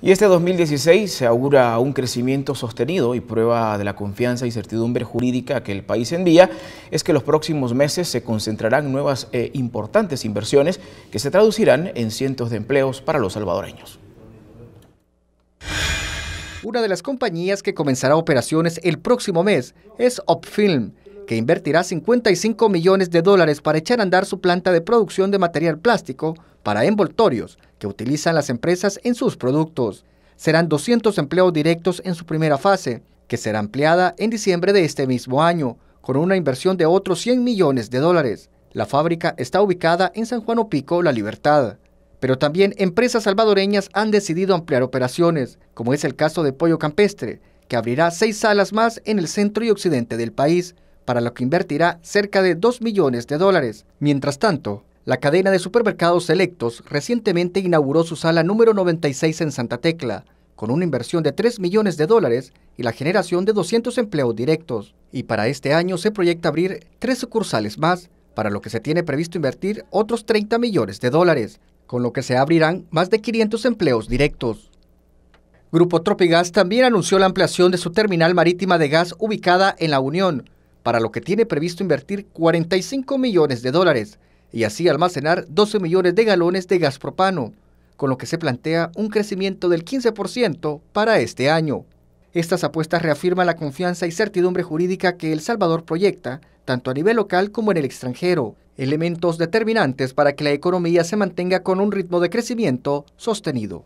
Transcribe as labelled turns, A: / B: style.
A: Y este 2016 se augura un crecimiento sostenido y prueba de la confianza y certidumbre jurídica que el país envía es que los próximos meses se concentrarán nuevas e importantes inversiones que se traducirán en cientos de empleos para los salvadoreños.
B: Una de las compañías que comenzará operaciones el próximo mes es Opfilm, que invertirá 55 millones de dólares para echar a andar su planta de producción de material plástico para envoltorios que utilizan las empresas en sus productos. Serán 200 empleos directos en su primera fase, que será ampliada en diciembre de este mismo año, con una inversión de otros 100 millones de dólares. La fábrica está ubicada en San Juan Opico, La Libertad. Pero también empresas salvadoreñas han decidido ampliar operaciones, como es el caso de Pollo Campestre, que abrirá seis salas más en el centro y occidente del país, para lo que invertirá cerca de 2 millones de dólares. Mientras tanto, la cadena de supermercados selectos recientemente inauguró su sala número 96 en Santa Tecla, con una inversión de 3 millones de dólares y la generación de 200 empleos directos. Y para este año se proyecta abrir tres sucursales más, para lo que se tiene previsto invertir otros 30 millones de dólares, con lo que se abrirán más de 500 empleos directos. Grupo Tropigas también anunció la ampliación de su terminal marítima de gas ubicada en La Unión, para lo que tiene previsto invertir 45 millones de dólares y así almacenar 12 millones de galones de gas propano, con lo que se plantea un crecimiento del 15% para este año. Estas apuestas reafirman la confianza y certidumbre jurídica que El Salvador proyecta, tanto a nivel local como en el extranjero, elementos determinantes para que la economía se mantenga con un ritmo de crecimiento sostenido.